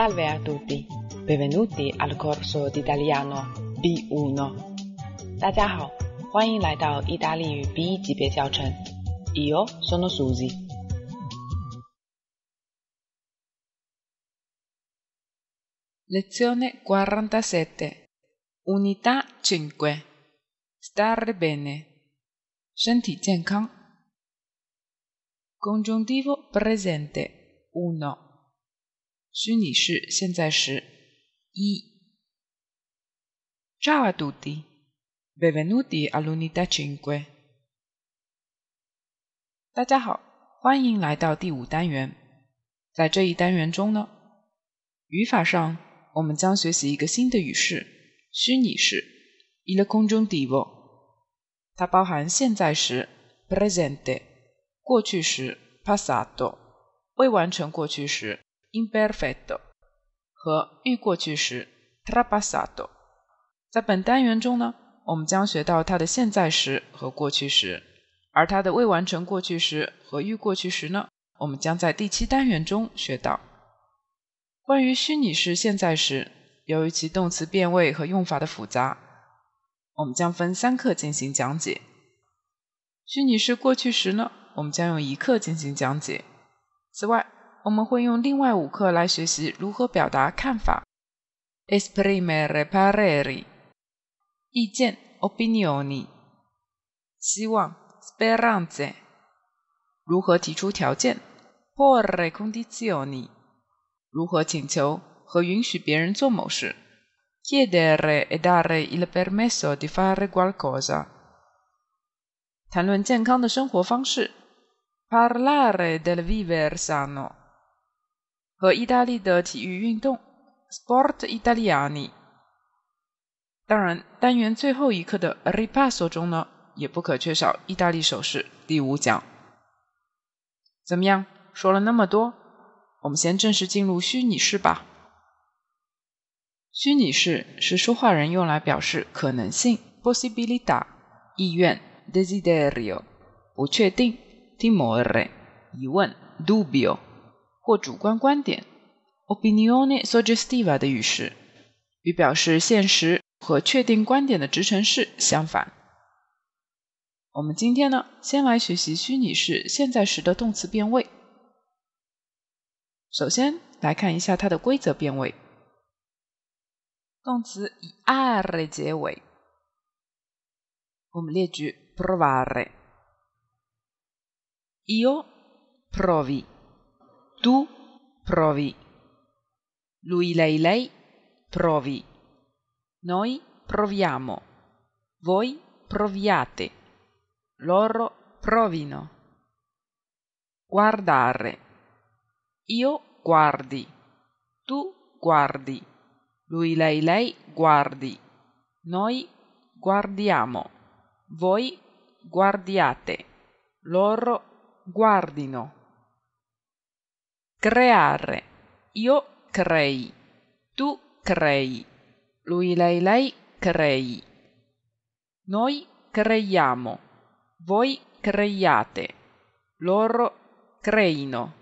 Salve a tutti, benvenuti al corso di italiano B1. 大家好，欢迎来到意大利语 B 级别教程。Io sono Susi. Lezione 47. Unità 5. Stare bene. Senti, Congiuntivo presente 1. 虚拟式现在时。一。ciao a tutti, benvenuti all'united i n g u i 大家好，欢迎来到第五单元。在这一单元中呢，语法上我们将学习一个新的语式——虚拟式。Il congiunto。它包含现在时 （presente）、过去时 （passato）、未完成过去时。imperfetto 和预过去时 trabassato，在本单元中呢，我们将学到它的现在时和过去时，而它的未完成过去时和预过去时呢，我们将在第七单元中学到。关于虚拟式现在时，由于其动词变位和用法的复杂，我们将分三课进行讲解。虚拟式过去时呢，我们将用一课进行讲解。此外，我们会用另外五课来学习如何表达看法，esprimere pareri，意见，opinioni，希望，speranze，如何提出条件，porre condizioni，如何请求和允许别人做某事，chiedere e dare il permesso di fare qualcosa，谈论健康的生活方式，parlare del vivere sano。和意大利的体育运动 （Sport Italiani）。当然，单元最后一课的 Ripasso 中呢，也不可缺少意大利手势（第五讲）。怎么样？说了那么多，我们先正式进入虚拟式吧。虚拟式是说话人用来表示可能性 （Possibilità）、意愿 （Desiderio）、不确定 （Timore）、疑问 （Dubbio）。或主观观点 （opinione soggettiva） 的语式，与表示现实和确定观点的直陈式相反。我们今天呢，先来学习虚拟式现在时的动词变位。首先来看一下它的规则变位。动词以 -r e 结尾，我们列举：provare。Io provi。tu provi lui lei lei provi noi proviamo voi proviate loro provino guardare io guardi tu guardi lui lei lei guardi noi guardiamo voi guardiate loro guardino creare, io creo, tu crei, lui/lei lei crei, noi creiamo, voi creiate, loro creino。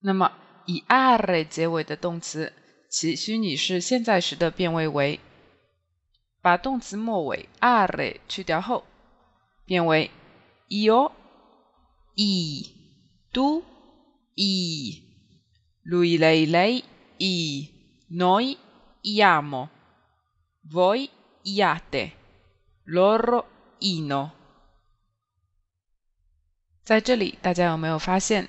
那么以 are 结尾的动词，其虚拟式现在时的变位为：把动词末尾 are 去掉后，变为 io, e。tu i lui lei lei i noi iamo voi iate loro i no，在这里大家有没有发现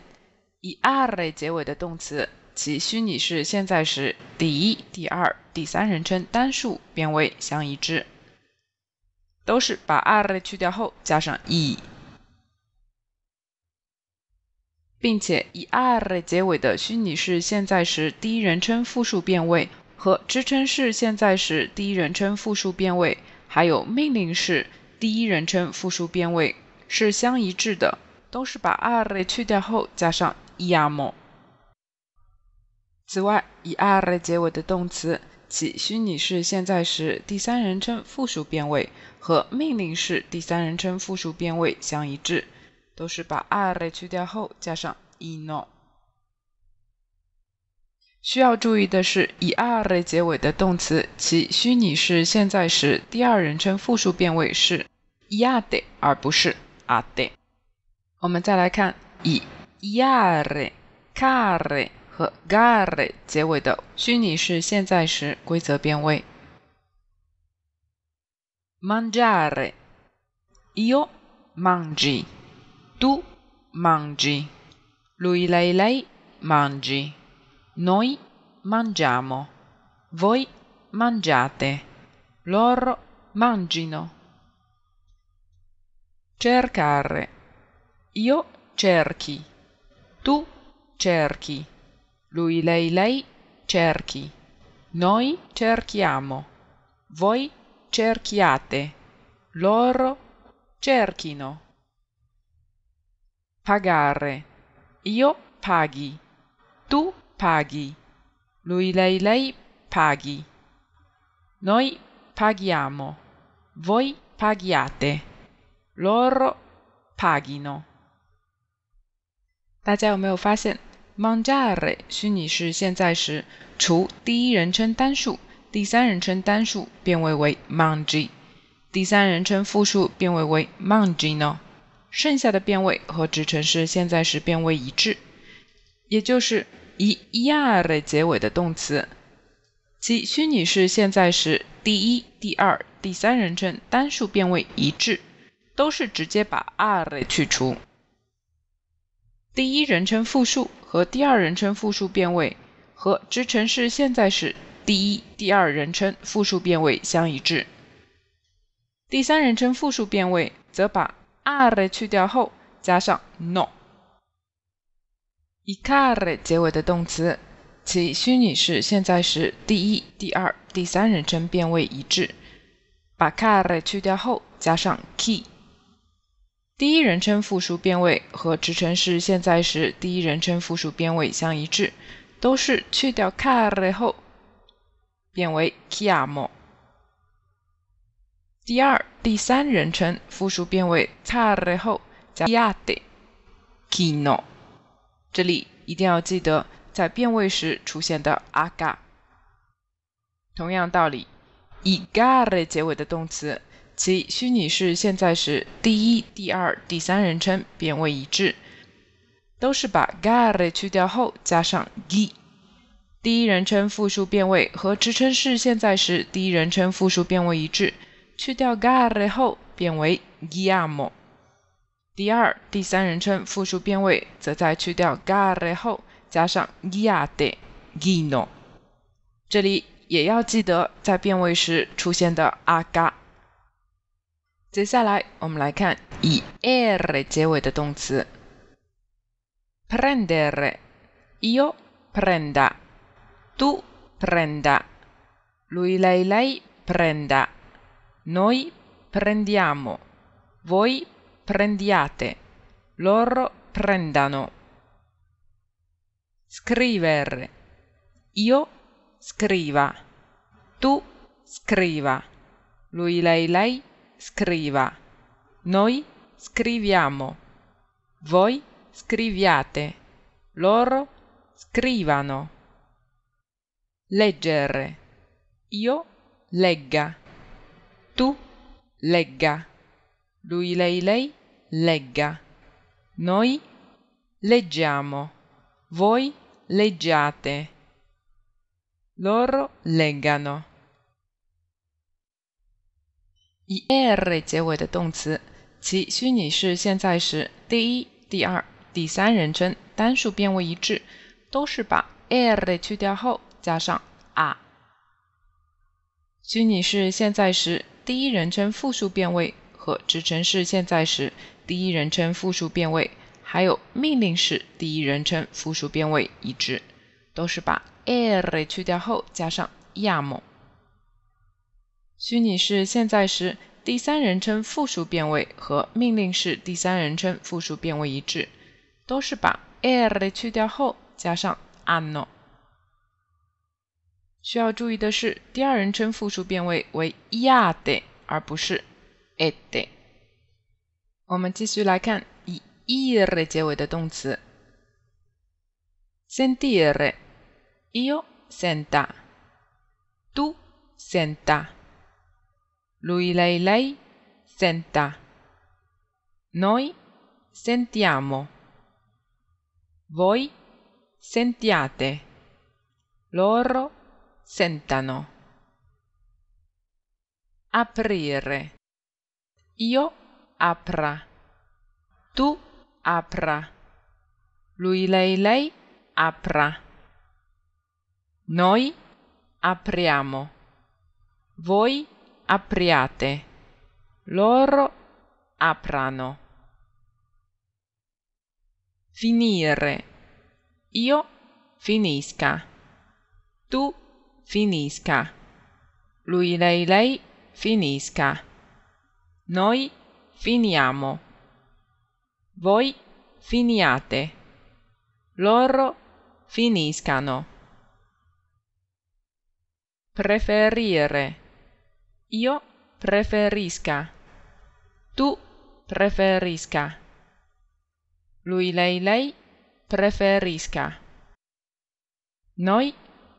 以 a t e 结尾的动词，其虚拟式现在时第一、第二、第三人称单数变为相一致，都是把 ate 去掉后加上 e。并且以 ar 结尾的虚拟式现在时第一人称复数变位和支撑式现在时第一人称复数变位，还有命令式第一人称复数变位是相一致的，都是把 ar 去掉后加上 irmo。此外，以 ar 结尾的动词其虚拟式现在时第三人称复数变位和命令式第三人称复数变位相一致。都是把 are 去掉后加上 ino。需要注意的是，以 are 结尾的动词，其虚拟式现在时第二人称复数变位是 are 而不是 a 的。e 我们再来看以 are、care 和 gar 结尾的虚拟式现在时规则变位。mangiare，io mangi。Tu mangi. Lui, lei, lei mangi. Noi mangiamo. Voi mangiate. Loro mangino. Cercare. Io cerchi. Tu cerchi. Lui, lei, lei cerchi. Noi cerchiamo. Voi cerchiate. Loro cerchino. Pagare, io paghi, tu paghi, lui/lei/lei paghi, noi paghiamo, voi pagiate, loro pagino. 大家有没有发现 mangiare 虚拟式现在时，除第一人称单数、第三人称单数变位为 mangi，第三人称复数变位为 mangino？剩下的变位和直陈式现在时变位一致，也就是以 er 结尾的动词，其虚拟式现在时第一、第二、第三人称单数变位一致，都是直接把 r 去除。第一人称复数和第二人称复数变位和直陈式现在时第一、第二人称复数变位相一致。第三人称复数变位则把 are 去掉后加上 no，以 c are 结尾的动词，其虚拟式现在时第一、第二、第三人称变位一致。把 c are 去掉后加上 k y 第一人称复数变位和直称式现在时第一人称复数变位相一致，都是去掉 c are 后变为 kiamo。第二、第三人称复数变位加 de，kino。这里一定要记得在变位时出现的 ga。同样道理，以 ga r e 结尾的动词，其虚拟式现在时第一、第二、第三人称变位一致，都是把 ga r e 去掉后加上 i。第一人称复数变位和职称式现在时第一人称复数变位一致。去掉 ga r e 后变为 g iamo。第二、第三人称复数变位，则在去掉 ga r e 后加上 g ideino a。这里也要记得在变位时出现的 a ga。接下来，我们来看以 e r 结尾的动词。prendere。io prenda，tu prenda，lui lei lei prenda。Noi prendiamo, voi prendiate, loro prendano. Scriver. Io scriva. Tu scriva. Lui, lei, lei scriva. Noi scriviamo. Voi scriviate. Loro scrivano. Leggere. Io legga. tu legga, lui, lei, lei legga, noi leggiamo, voi leggiate, loro leggano. i e r 结尾的动词，其虚拟式现在时第一、第二、第三人称单数变为一致，都是把 er 去掉后加上 r。虚拟式现在时。第一人称复数变位和直撑式现在时第一人称复数变位，还有命令式第一人称复数变位一致，都是把 er 去掉后加上 am。虚拟式现在时第三人称复数变位和命令式第三人称复数变位一致，都是把 er 去掉后加上 a n o 需要注意的是，第二人称复数变位为 ade，而不是 ede。我们继续来看以 e r 结尾的动词：sentere。io s e n t a t u s e n t a l u i lei lei senta，noi sentiamo，voi sentiate，loro sentano aprire io apra tu apra lui lei lei apra noi apriamo voi apriate loro aprano finire io finisca tu finisca. Lui, lei, lei, finisca. Noi finiamo. Voi finiate. Loro finiscano. Preferire. Io preferisca. Tu preferisca. Lui, lei, lei preferisca. Noi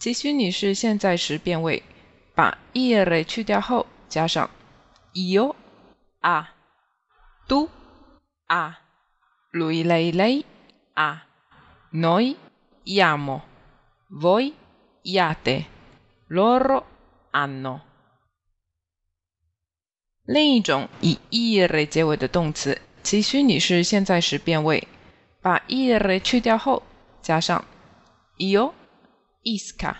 其虚拟式现在时变位，把 ere 去掉后加上 io、a、du、a、lui、lei、lei、a、noi、iamo、voi、iate、loro、anno。另一种以 ere 结尾的动词，其虚拟式现在时变位，把 ere 去掉后加上 io。Isca.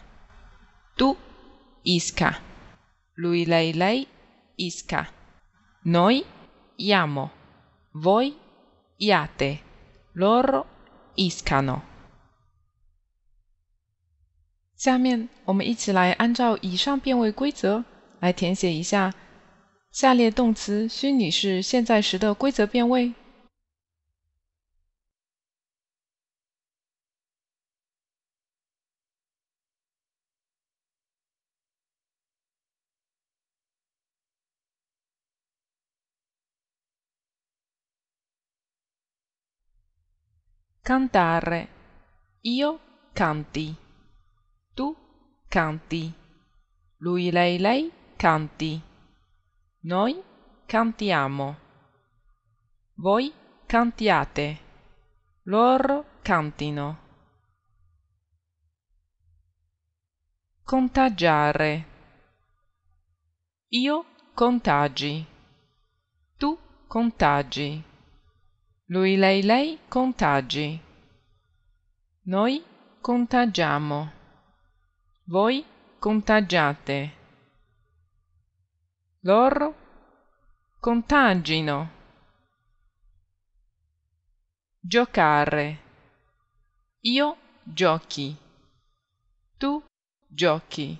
Tu isca. Lui lei lei isca. Noiiamo. Voiiate. Loroiscano. 下面我们一起来按照以上变位规则来填写一下下列动词虚拟式现在时的规则变位。cantare io canti tu canti lui lei lei canti noi cantiamo voi cantiate loro cantino contagiare io contagi tu contagi lui lei lei contagi noi contagiamo voi contagiate loro contagino giocare io giochi tu giochi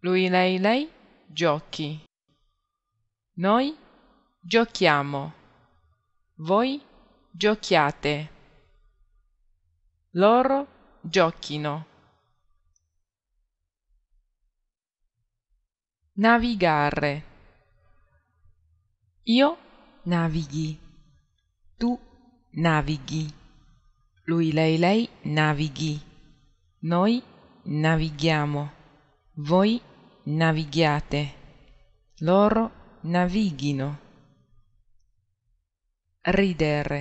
lui lei lei giochi noi giochiamo voi giochiate loro giochino navigare io navighi tu navighi lui lei lei navighi noi navighiamo voi navighiate loro navighino ridere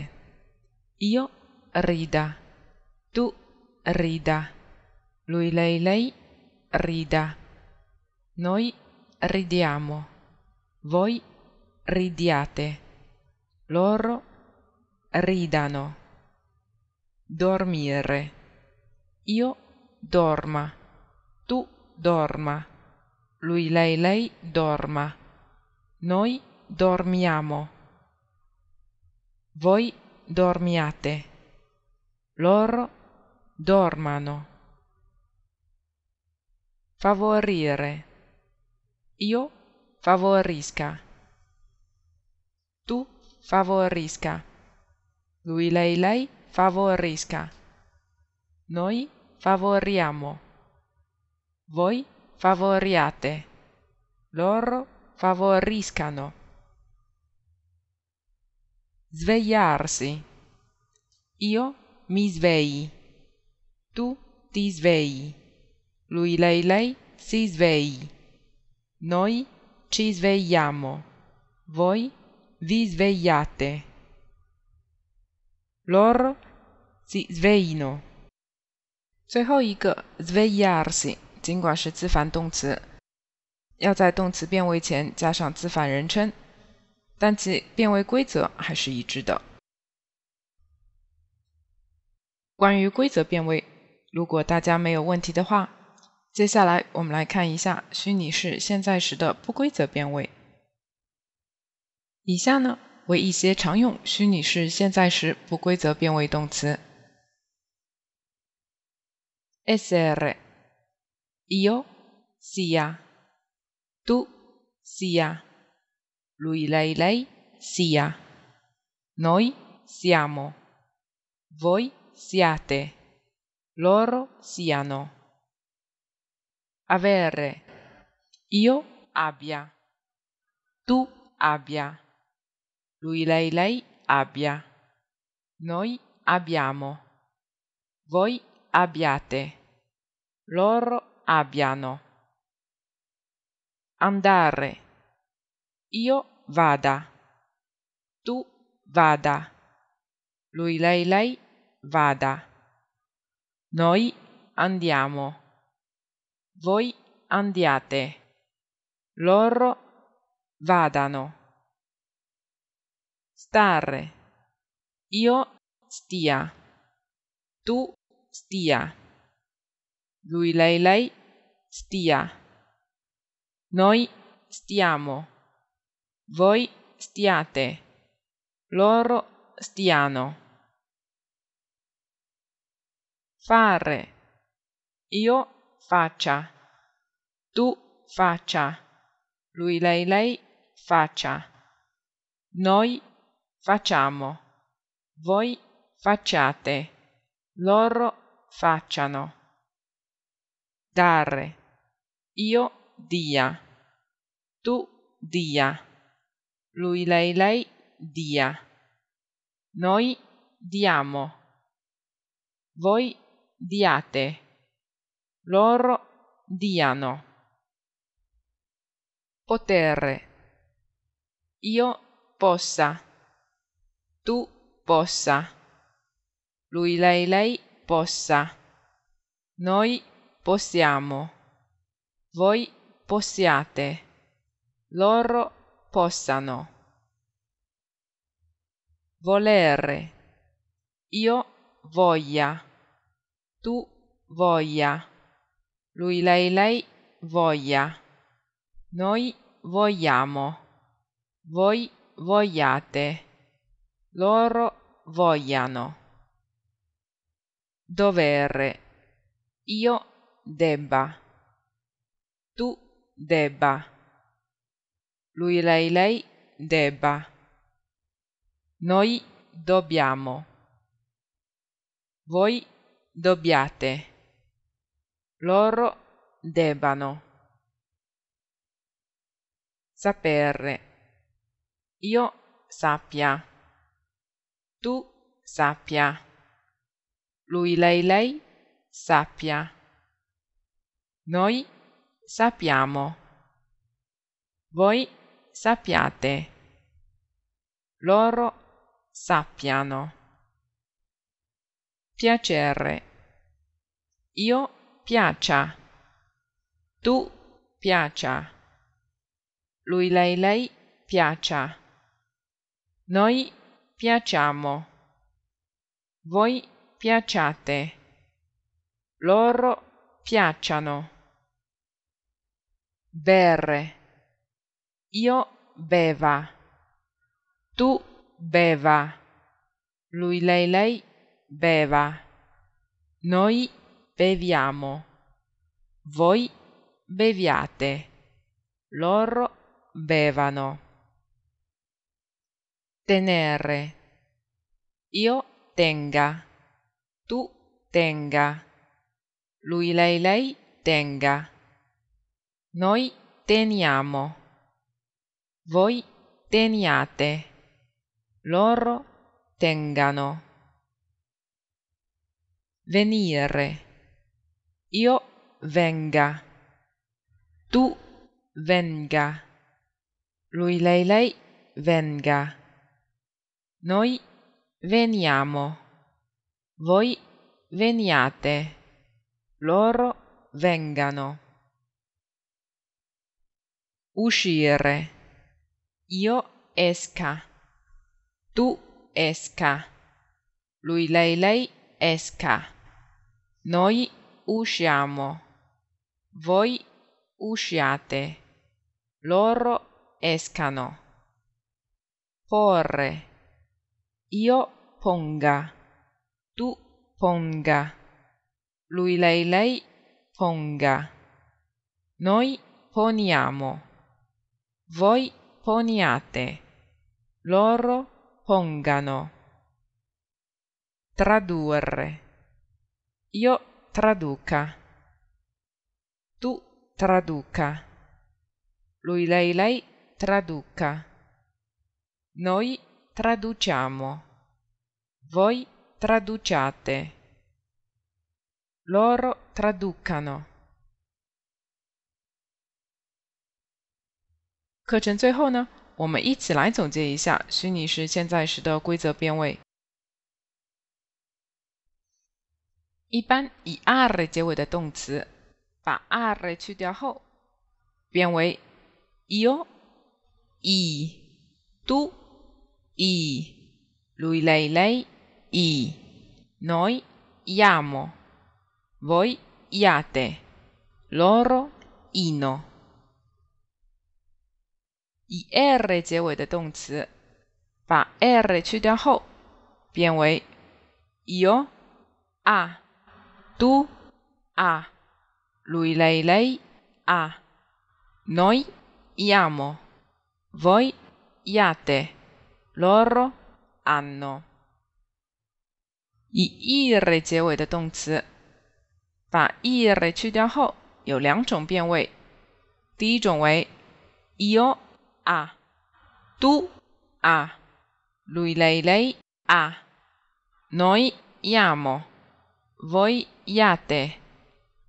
io rida tu rida lui lei lei rida noi ridiamo voi ridiate loro ridano dormire io dorma tu dorma lui lei lei dorma noi dormiamo voi dormiate loro dormano favorire io favorisca tu favorisca lui lei lei favorisca noi favoriamo voi favoriate loro favoriscano svegliarsi io mi svegli. tu ti svegli. lui lei lei si svegli. noi ci svegliamo voi vi svegliate loro si svegliano 最后一个 svegliarsi 尽管是自凡动词，要在动词变位前加上自反人称。但其变位规则还是一致的。关于规则变位，如果大家没有问题的话，接下来我们来看一下虚拟式现在时的不规则变位。以下呢为一些常用虚拟式现在时不规则变位动词 s e r io、sia、tu、sia。lui, lei, lei, sia. Noi siamo. Voi siate. Loro siano. Avere. Io abbia. Tu abbia. Lui, lei, lei abbia. Noi abbiamo. Voi abbiate. Loro abbiano. Andare io vada tu vada lui lei lei vada noi andiamo voi andiate loro vadano stare io stia tu stia lui lei lei stia noi stiamo voi stiate, loro stiano. Fare, io faccia, tu faccia, lui, lei, lei faccia, noi facciamo, voi facciate, loro facciano. Dare, io dia, tu dia lui, lei, lei dia, noi diamo, voi diate, loro diano. Potere. Io possa. Tu possa. Lui, lei, lei possa. Noi possiamo. Voi possiate. Loro possano volere io voglia tu voglia lui lei lei voglia noi vogliamo voi vogliate loro vogliano dovere io debba tu debba lui, lei, lei debba. Noi dobbiamo. Voi dobbiate. Loro debbano. Sapere. Io sappia. Tu sappia. Lui, lei, lei sappia. Noi sappiamo. Voi sappiate, loro sappiano. Piacere, io piaccia, tu piaccia, lui lei lei piaccia, noi piacciamo, voi piacciate, loro piacciano. Berre io beva. Tu beva. Lui, lei, lei beva. Noi beviamo. Voi beviate. Loro bevano. Tenere. Io tenga. Tu tenga. Lui, lei, lei tenga. Noi teniamo voi teniate loro tengano venire io venga tu venga lui lei lei venga noi veniamo voi veniate loro vengano uscire io esca. Tu esca. Lui, lei, lei esca. Noi usciamo. Voi usciate. Loro escano. Porre. Io ponga. Tu ponga. Lui, lei, lei ponga. Noi poniamo. Voi poniate loro pongano tradurre io traduca tu traduca lui lei lei traduca noi traduciamo voi traduciate loro traducano 课程最后呢，我们一起来总结一下虚拟式现在时的规则变位。一般以 r 结尾的动词，把 r 去掉后，变为 io, i, tu, i, lui lei lei, i, noi,iamo, voi,iate, loro,ino. 以 er 的结尾的动词，把 er 去掉后，变为 io, a, tu, a, lui, lei, a, noi,iamo, voi,iate, loro,anno。以 ir 的结尾的动词，把 ir 去掉后，有两种变位，第一种为 io。a. Tu a. Lui, lei, lei a. Noi iamo. Voi iate.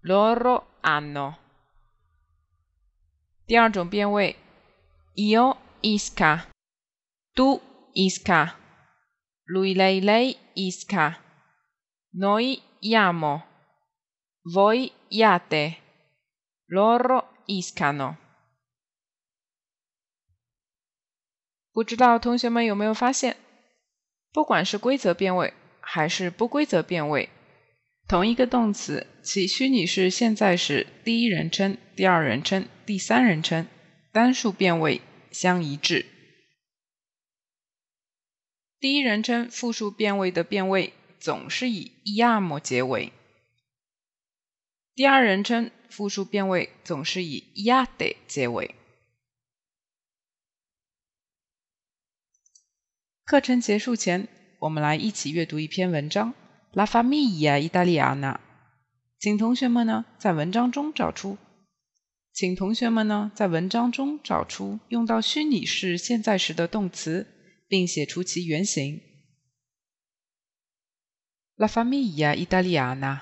Loro hanno. Io isca, tu isca, lui lei lei isca, noi iamo, voi iate, loro iscano. 不知道同学们有没有发现，不管是规则变位还是不规则变位，同一个动词其虚拟式现在时第一人称、第二人称、第三人称单数变位相一致。第一人称复数变位的变位总是以 -am 结尾，第二人称复数变位总是以 -ete 结尾。课程结束前，我们来一起阅读一篇文章《La famiglia italiana》。请同学们呢在文章中找出，请同学们呢在文章中找出用到虚拟式现在时的动词，并写出其原型。La famiglia italiana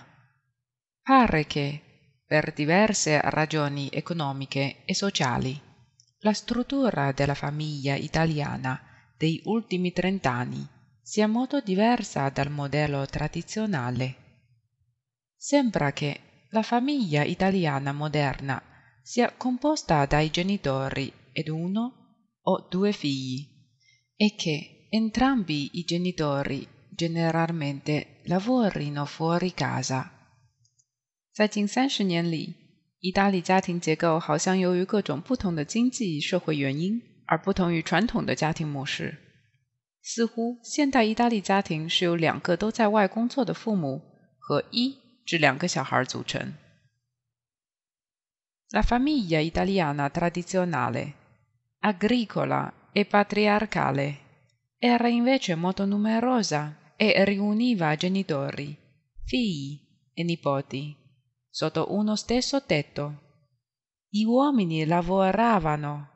pare che per diverse ragioni economiche e sociali la struttura della famiglia italiana dei ultimi trent'anni sia molto diversa dal modello tradizionale sembra che la famiglia italiana moderna sia composta dai genitori ed uno o due figli e che entrambi i genitori generalmente lavorino fuori casa 在近三十年里，意大利家庭结构好像由于各种不同的经济社会原因而不同于传统的家庭模式。似乎现代意大利家庭是由两个都在外工作的父母和一至两个小孩组成。La famiglia italiana tradizionale, agricola e patriarcale era invece molto numerosa e riuniva genitori, figli e nipoti sotto uno stesso tetto. Gli uomini lavoravano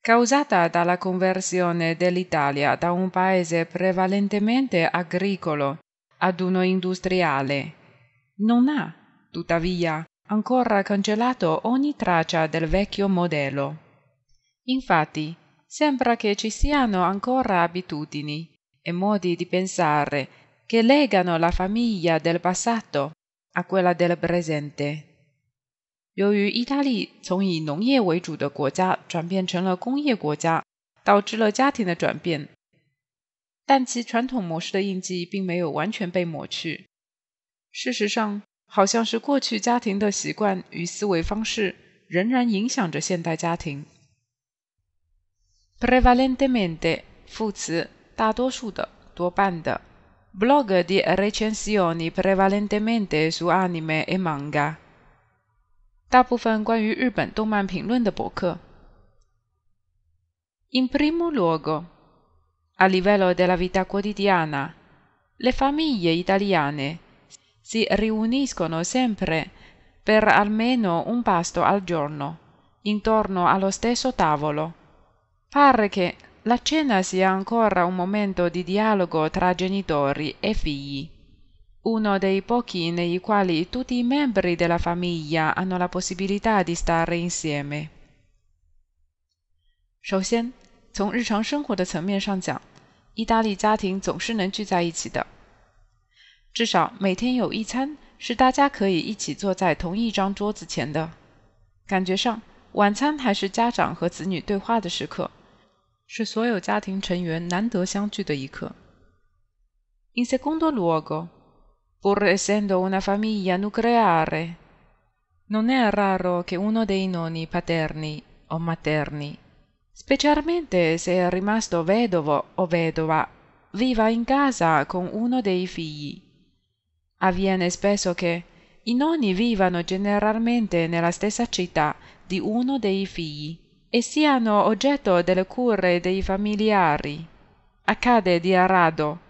Causata dalla conversione dell'Italia da un paese prevalentemente agricolo ad uno industriale, non ha, tuttavia, ancora cancellato ogni traccia del vecchio modello. Infatti, sembra che ci siano ancora abitudini e modi di pensare che legano la famiglia del passato a quella del presente. 由于意大利从以农业为主的国家转变成了工业国家，导致了家庭的转变，但其传统模式的印记并没有完全被抹去。事实上，好像是过去家庭的习惯与思维方式仍然影响着现代家庭。Prevalentemente 副词，大多数的，多半的。Blog di recensioni prevalentemente su anime e manga。大部分关于日本动漫评论的博客。In primo luogo, a livello della vita quotidiana, le famiglie italiane si riuniscono sempre per almeno un pasto al giorno, intorno allo stesso tavolo. Pare che la cena sia ancora un momento di dialogo tra genitori e figli uno dei pochi nei quali tutti i membri della famiglia hanno la possibilità di stare insieme. 首先，从日常生活的层面上讲，意大利家庭总是能聚在一起的。至少每天有一餐是大家可以一起坐在同一张桌子前的。感觉上，晚餐还是家长和子女对话的时刻，是所有家庭成员难得相聚的一刻。In secondo luogo, pur essendo una famiglia nucleare. Non è raro che uno dei nonni paterni o materni, specialmente se è rimasto vedovo o vedova, viva in casa con uno dei figli. Avviene spesso che i nonni vivano generalmente nella stessa città di uno dei figli e siano oggetto delle cure dei familiari. Accade di rado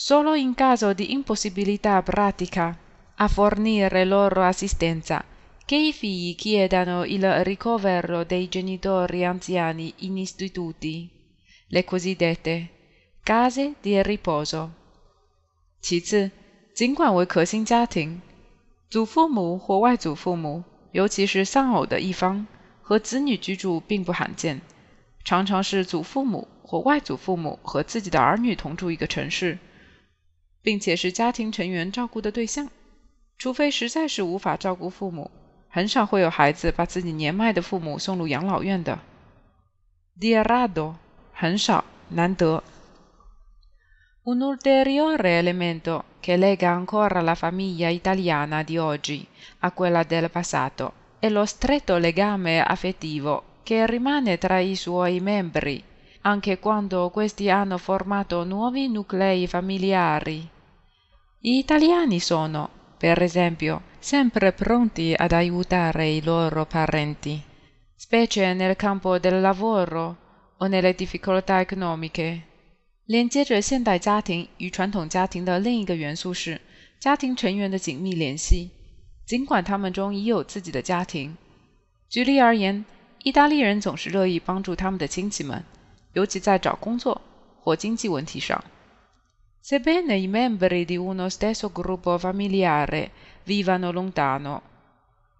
solo in caso di impossibilità pratica a fornire loro assistenza che i figli chiedano il ricovero dei genitori anziani in istituti le cosiddette case di riposo 其次，尽管为核心家庭，祖父母或外祖父母，尤其是丧偶的一方和子女居住并不罕见，常常是祖父母或外祖父母和自己的儿女同住一个城市。并且是家庭成员照顾的对象。除非实在是无法照顾父母，很少会有孩子把自己年迈的父母送入养老院的。Di rado，很少，难得。Un ulteriore elemento che lega ancora la famiglia italiana di oggi a quella del passato è lo stretto legame affettivo che rimane tra i suoi membri, anche quando questi hanno formato nuovi nuclei familiari. Gli italiani sono, per esempio, sempre pronti ad aiutare i loro parenti, specie nel campo del lavoro o nelle difficoltà economiche. 连接着现代家庭与传统家庭的另一个元素是家庭成员的紧密联系，尽管他们中已有自己的家庭。举例而言，意大利人总是乐意帮助他们的亲戚们，尤其在找工作或经济问题上。sebbene i membri di uno stesso gruppo familiare vivano lontano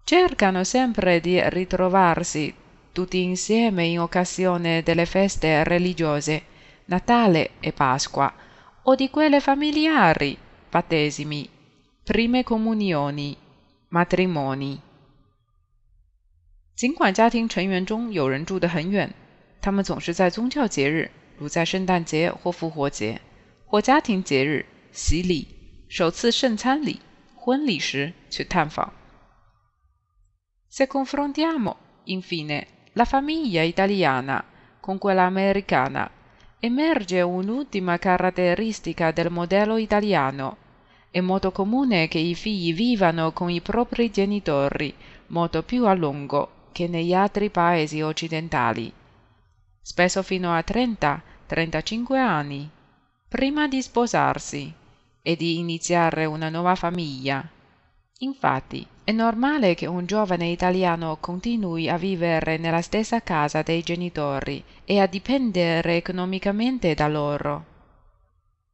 cercano sempre di ritrovarsi tutti insieme in occasione delle feste religiose natale e pasqua o di quelle familiari battesimi prime comunioni matrimoni 尽管家庭成员中有人住得很远，他们总是在宗教节日，如在圣诞节或复活节或家庭节日、洗礼、首次圣餐礼、婚礼时去探访。Se confrontiamo, infine, la famiglia italiana con quella americana, emerge un'ultima caratteristica del modello italiano. È molto comune che i figli vivano con i propri genitori molto più a lungo che negli altri paesi occidentali, spesso fino a 30-35 anni prima di sposarsi e di iniziare una nuova famiglia. Infatti, è normale che un giovane italiano continui a vivere nella stessa casa dei genitori e a dipendere economicamente da loro.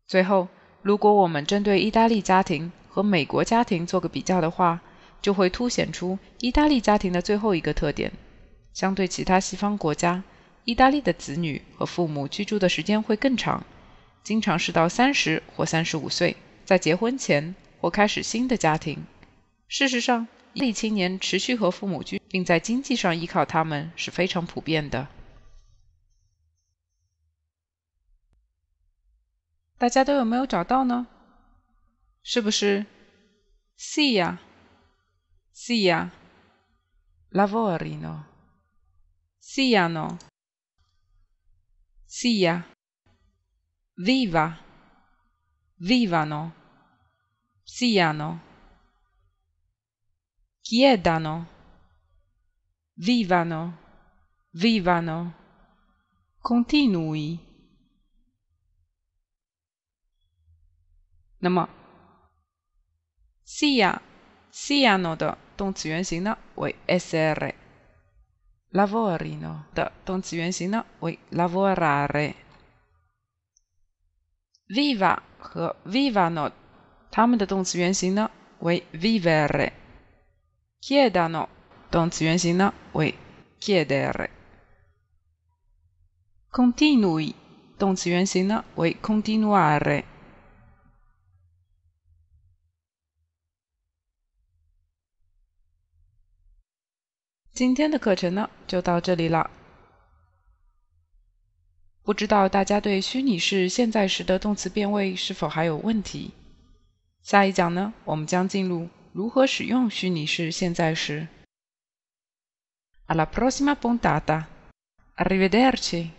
最后，如果我们针对意大利家庭和美国家庭做个比较的话，就会凸显出意大利家庭的最后一个特点：相对其他西方国家，意大利的子女和父母居住的时间会更长。经常是到三十或三十五岁，在结婚前或开始新的家庭。事实上，意大青年持续和父母居，并在经济上依靠他们是非常普遍的。大家都有没有找到呢？是不是？Sia，sia，lavorino，siano，sia。viva vivano siano chiedano vivano vivano continui. continui 那么，sia siano 的动词原形呢为 sr，lavorino 的动词原形呢为 lavorare。v i v a 和 v i v a n o 它们的动词原形呢为 v i v e r e c h i e d a n o 动词原形呢为 chiedere，continui，动词原形呢为 continuare。今天的课程呢就到这里了。不知道大家对虚拟式现在时的动词变位是否还有问题？下一讲呢，我们将进入如何使用虚拟式现在时。a l a p r o s i m a puntata. Arrivederci.